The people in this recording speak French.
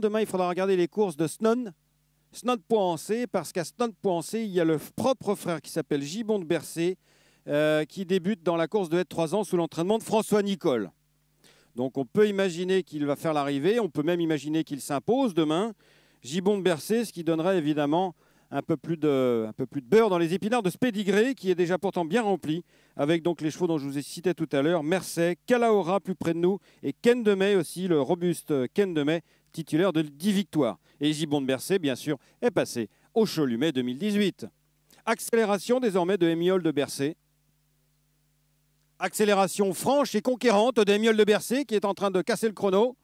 Demain, il faudra regarder les courses de Snon. poincé parce qu'à Snod.C, il y a le propre frère qui s'appelle Gibon de Bercé, euh, qui débute dans la course de être 3 ans sous l'entraînement de François Nicole. Donc on peut imaginer qu'il va faire l'arrivée, on peut même imaginer qu'il s'impose demain. Gibon de Bercé, ce qui donnerait évidemment un peu plus de, beurre dans les épinards de Spédigré, qui est déjà pourtant bien rempli, avec donc les chevaux dont je vous ai cité tout à l'heure, Mercé, Calaora plus près de nous, et Ken de May aussi, le robuste Ken de May, titulaire de 10 victoires. Et Gibon de Bercé, bien sûr, est passé au Cholumet 2018. Accélération désormais de Émiol de Bercé. Accélération franche et conquérante hémiol de Bercé qui est en train de casser le chrono.